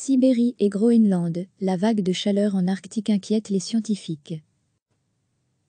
Sibérie et Groenland, la vague de chaleur en Arctique inquiète les scientifiques.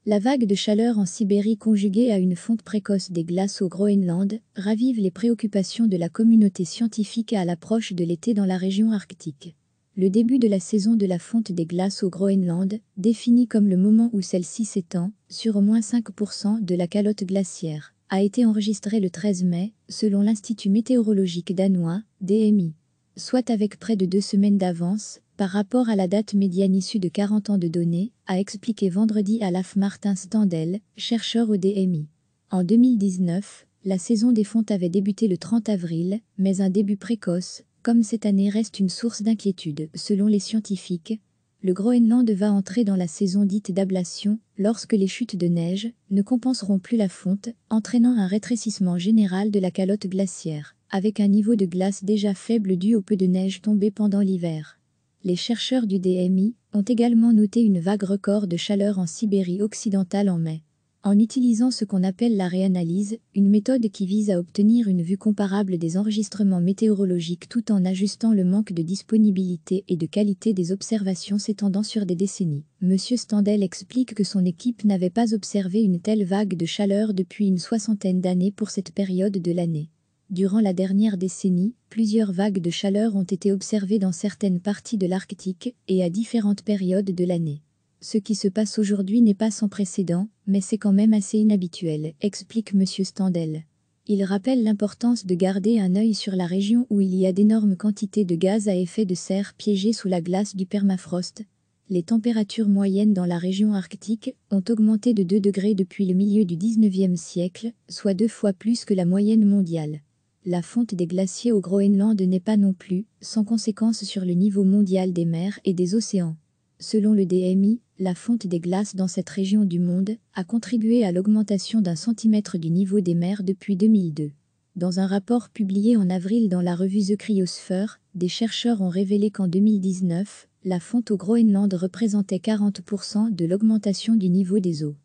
La vague de chaleur en Sibérie conjuguée à une fonte précoce des glaces au Groenland ravive les préoccupations de la communauté scientifique à l'approche de l'été dans la région arctique. Le début de la saison de la fonte des glaces au Groenland, défini comme le moment où celle-ci s'étend sur au moins 5% de la calotte glaciaire, a été enregistré le 13 mai, selon l'Institut météorologique danois, DMI soit avec près de deux semaines d'avance, par rapport à la date médiane issue de 40 ans de données, a expliqué vendredi Alaf Martin Standel, chercheur au DMI. En 2019, la saison des fontes avait débuté le 30 avril, mais un début précoce, comme cette année reste une source d'inquiétude. Selon les scientifiques, le Groenland va entrer dans la saison dite d'ablation lorsque les chutes de neige ne compenseront plus la fonte, entraînant un rétrécissement général de la calotte glaciaire avec un niveau de glace déjà faible dû au peu de neige tombée pendant l'hiver. Les chercheurs du DMI ont également noté une vague record de chaleur en Sibérie occidentale en mai. En utilisant ce qu'on appelle la réanalyse, une méthode qui vise à obtenir une vue comparable des enregistrements météorologiques tout en ajustant le manque de disponibilité et de qualité des observations s'étendant sur des décennies. M. Standel explique que son équipe n'avait pas observé une telle vague de chaleur depuis une soixantaine d'années pour cette période de l'année. Durant la dernière décennie, plusieurs vagues de chaleur ont été observées dans certaines parties de l'Arctique et à différentes périodes de l'année. Ce qui se passe aujourd'hui n'est pas sans précédent, mais c'est quand même assez inhabituel, explique M. Standel. Il rappelle l'importance de garder un œil sur la région où il y a d'énormes quantités de gaz à effet de serre piégés sous la glace du permafrost. Les températures moyennes dans la région arctique ont augmenté de 2 degrés depuis le milieu du 19e siècle, soit deux fois plus que la moyenne mondiale la fonte des glaciers au Groenland n'est pas non plus sans conséquence sur le niveau mondial des mers et des océans. Selon le DMI, la fonte des glaces dans cette région du monde a contribué à l'augmentation d'un centimètre du niveau des mers depuis 2002. Dans un rapport publié en avril dans la revue The Cryosphere, des chercheurs ont révélé qu'en 2019, la fonte au Groenland représentait 40% de l'augmentation du niveau des eaux.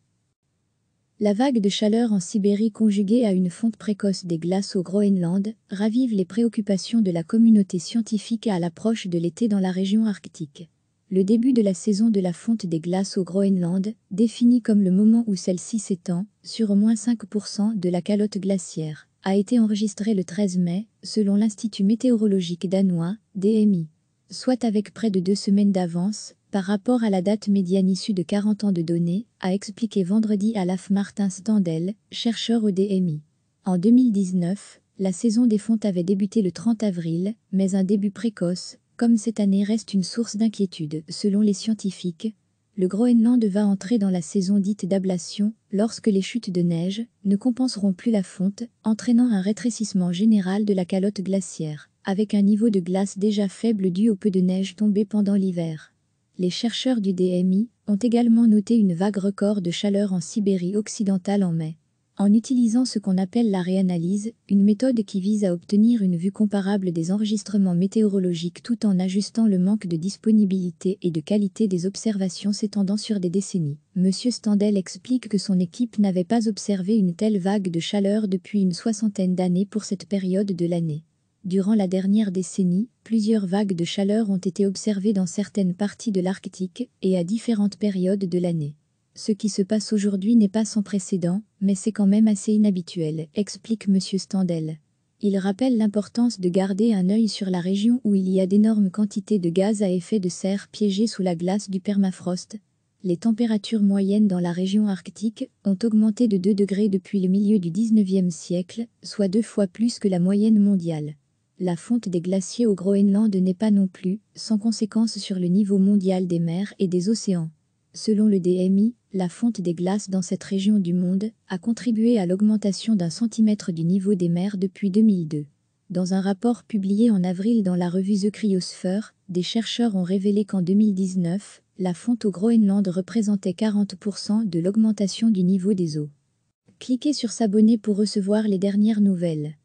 La vague de chaleur en Sibérie conjuguée à une fonte précoce des glaces au Groenland ravive les préoccupations de la communauté scientifique à l'approche de l'été dans la région arctique. Le début de la saison de la fonte des glaces au Groenland, définie comme le moment où celle-ci s'étend sur au moins 5% de la calotte glaciaire, a été enregistré le 13 mai, selon l'Institut météorologique danois, DMI. Soit avec près de deux semaines d'avance, par rapport à la date médiane issue de 40 ans de données, a expliqué vendredi Alaf Martin Standel, chercheur au DMI. En 2019, la saison des fontes avait débuté le 30 avril, mais un début précoce, comme cette année reste une source d'inquiétude, selon les scientifiques, le Groenland va entrer dans la saison dite d'ablation lorsque les chutes de neige ne compenseront plus la fonte, entraînant un rétrécissement général de la calotte glaciaire, avec un niveau de glace déjà faible dû au peu de neige tombée pendant l'hiver. Les chercheurs du DMI ont également noté une vague record de chaleur en Sibérie occidentale en mai. En utilisant ce qu'on appelle la réanalyse, une méthode qui vise à obtenir une vue comparable des enregistrements météorologiques tout en ajustant le manque de disponibilité et de qualité des observations s'étendant sur des décennies, M. Standel explique que son équipe n'avait pas observé une telle vague de chaleur depuis une soixantaine d'années pour cette période de l'année. Durant la dernière décennie, plusieurs vagues de chaleur ont été observées dans certaines parties de l'Arctique et à différentes périodes de l'année. Ce qui se passe aujourd'hui n'est pas sans précédent, mais c'est quand même assez inhabituel, explique M. Stendel. Il rappelle l'importance de garder un œil sur la région où il y a d'énormes quantités de gaz à effet de serre piégés sous la glace du permafrost. Les températures moyennes dans la région arctique ont augmenté de 2 degrés depuis le milieu du 19e siècle, soit deux fois plus que la moyenne mondiale. La fonte des glaciers au Groenland n'est pas non plus sans conséquence sur le niveau mondial des mers et des océans. Selon le DMI, la fonte des glaces dans cette région du monde a contribué à l'augmentation d'un centimètre du niveau des mers depuis 2002. Dans un rapport publié en avril dans la revue The Cryosphere, des chercheurs ont révélé qu'en 2019, la fonte au Groenland représentait 40% de l'augmentation du niveau des eaux. Cliquez sur s'abonner pour recevoir les dernières nouvelles.